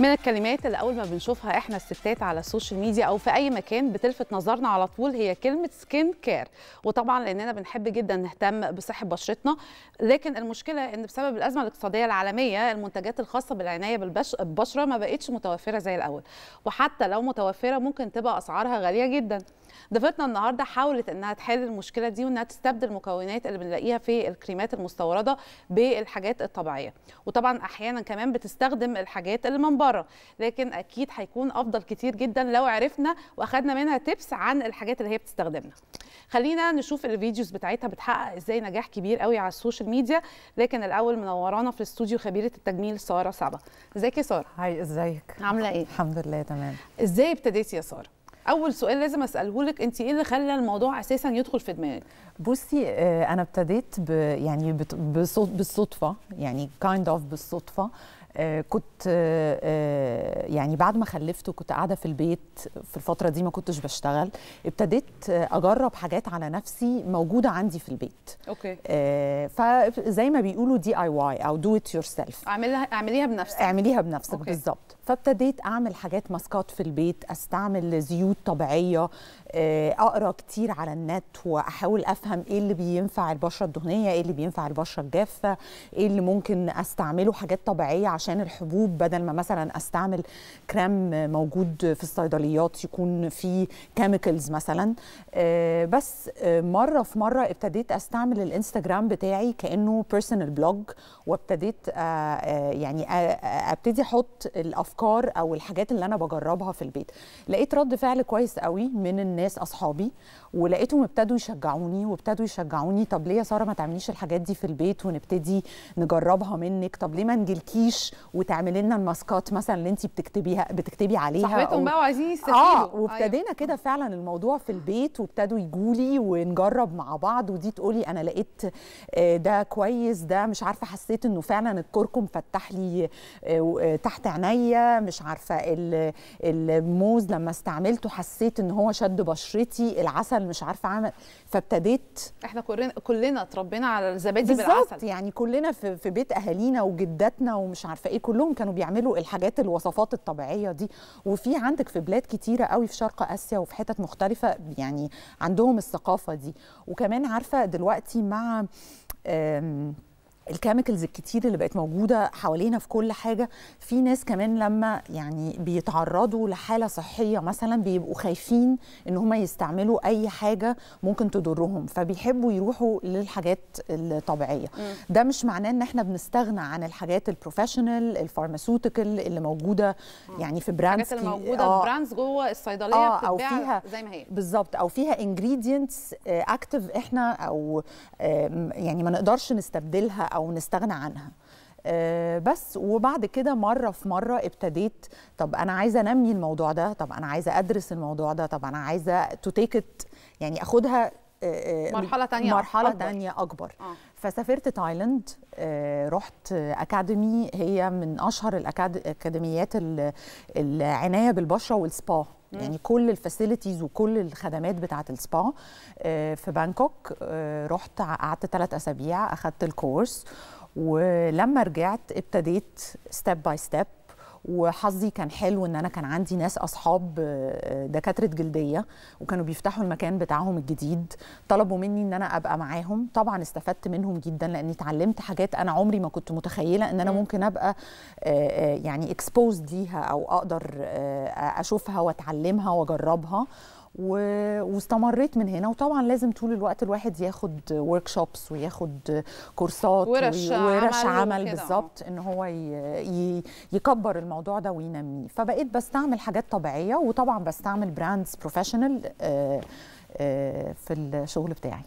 من الكلمات اللي اول ما بنشوفها احنا الستات على السوشيال ميديا او في اي مكان بتلفت نظرنا على طول هي كلمه سكين كير وطبعا لاننا بنحب جدا نهتم بصحه بشرتنا لكن المشكله ان بسبب الازمه الاقتصاديه العالميه المنتجات الخاصه بالعنايه بالبشره ما بقتش متوفره زي الاول وحتى لو متوفره ممكن تبقى اسعارها غاليه جدا ضيفتنا النهارده حاولت انها تحل المشكله دي وانها تستبدل المكونات اللي بنلاقيها في الكريمات المستورده بالحاجات الطبيعيه وطبعا احيانا كمان بتستخدم الحاجات اللي من بره مره لكن اكيد هيكون افضل كتير جدا لو عرفنا واخدنا منها تيبس عن الحاجات اللي هي بتستخدمنا خلينا نشوف الفيديوز بتاعتها بتحقق ازاي نجاح كبير قوي على السوشيال ميديا لكن الاول منورانا في الاستوديو خبيره التجميل ساره صعبه ازيك يا ساره هاي ازيك عامله ايه الحمد لله تمام ازاي ابتديتي يا ساره اول سؤال لازم اساله لك انت ايه اللي خلى الموضوع اساسا يدخل في دماغك بصي آه، انا ابتديت يعني بالصدفه يعني كايند kind اوف of بالصدفه آه، كنت آه، آه، يعني بعد ما خلفت وكنت قاعده في البيت في الفتره دي ما كنتش بشتغل ابتديت اجرب حاجات على نفسي موجوده عندي في البيت اوكي فزي ما بيقولوا دي اي واي او دو ات يور سيلف اعملها اعمليها بنفسك اعمليها بنفسك بالظبط فابتديت اعمل حاجات ماسكات في البيت استعمل زيوت طبيعيه اقرا كتير على النت واحاول افهم ايه اللي بينفع البشره الدهنيه ايه اللي بينفع البشره الجافه ايه اللي ممكن استعمله حاجات طبيعيه عشان الحبوب بدل ما مثلا استعمل كريم موجود في الصيدليات يكون فيه كيميكلز مثلا آه، بس آه، مره في مره ابتديت استعمل الانستجرام بتاعي كانه بيرسونال بلوج وابتديت آه، يعني ابتدي احط الافكار او الحاجات اللي انا بجربها في البيت لقيت رد فعل كويس قوي من الناس اصحابي ولقيتهم ابتدوا يشجعوني وابتدوا يشجعوني طب ليه يا ساره ما تعمليش الحاجات دي في البيت ونبتدي نجربها منك طب ليه ما نجيلكيش وتعملي لنا الماسكات مثلا اللي انت بتكتبيها بتكتبي عليها صاحبتهم بقى وعايزين يستفيدوا اه أيوة. وابتدينا آه. كده فعلا الموضوع في البيت وابتدوا يجوا لي ونجرب مع بعض ودي تقولي انا لقيت آه، ده كويس ده مش عارفه حسيت انه فعلا الكركم فتح لي آه، آه، تحت عينيا مش عارفه الموز لما استعملته حسيت ان هو شد بشرتي العسل مش عارفه اعمل فابتديت احنا كلنا كلنا اتربينا على الزبادي بالعسل بالظبط يعني كلنا في بيت اهالينا وجداتنا ومش عارفه عارفه ايه كلهم كانوا بيعملوا الحاجات الوصفات الطبيعيه دي وفي عندك في بلاد كتيره قوي في شرق اسيا وفي حتت مختلفه يعني عندهم الثقافه دي وكمان عارفه دلوقتي مع الكيميكلز الكتير اللي بقت موجوده حوالينا في كل حاجه في ناس كمان لما يعني بيتعرضوا لحاله صحيه مثلا بيبقوا خايفين ان هم يستعملوا اي حاجه ممكن تضرهم فبيحبوا يروحوا للحاجات الطبيعيه ده مش معناه ان احنا بنستغنى عن الحاجات البروفيشنال الفارماسيوتيكال اللي موجوده يعني في براندز الحاجات اللي موجوده آه براندز جوه الصيدليه آه او فيها زي ما هي بالظبط او فيها انجريدينتس اكتف آه، احنا او آه، يعني ما نقدرش نستبدلها او نستغنى عنها آه، بس وبعد كده مره في مره ابتديت طب انا عايزه انمي الموضوع ده طب انا عايزه ادرس الموضوع ده طب انا عايزه تتيكت يعني اخدها آه، آه، مرحله تانية مرحله أكبر. تانية اكبر آه. فسافرت تايلاند رحت اكاديمي هي من اشهر الاكاديميات العنايه بالبشره والسبا مم. يعني كل الفاسيلتيز وكل الخدمات بتاعت السبا آه، في بانكوك آه، رحت قعدت ثلاث اسابيع اخذت الكورس ولما رجعت ابتديت ستيب باي ستيب وحظي كان حلو ان انا كان عندي ناس اصحاب آه، آه، دكاتره جلديه وكانوا بيفتحوا المكان بتاعهم الجديد طلبوا مني ان انا ابقى معاهم طبعا استفدت منهم جدا لاني اتعلمت حاجات انا عمري ما كنت متخيله ان انا ممكن ابقى آه، يعني اكسبوز ليها او اقدر اشوفها واتعلمها واجربها و... واستمريت من هنا وطبعا لازم طول الوقت الواحد ياخد ورك شوبس وياخد كورسات ورش, ورش عمل, عمل بالظبط ان هو ي... ي... يكبر الموضوع ده وينميه فبقيت بستعمل حاجات طبيعيه وطبعا بستعمل براندز آه، بروفيشنال آه، في الشغل بتاعي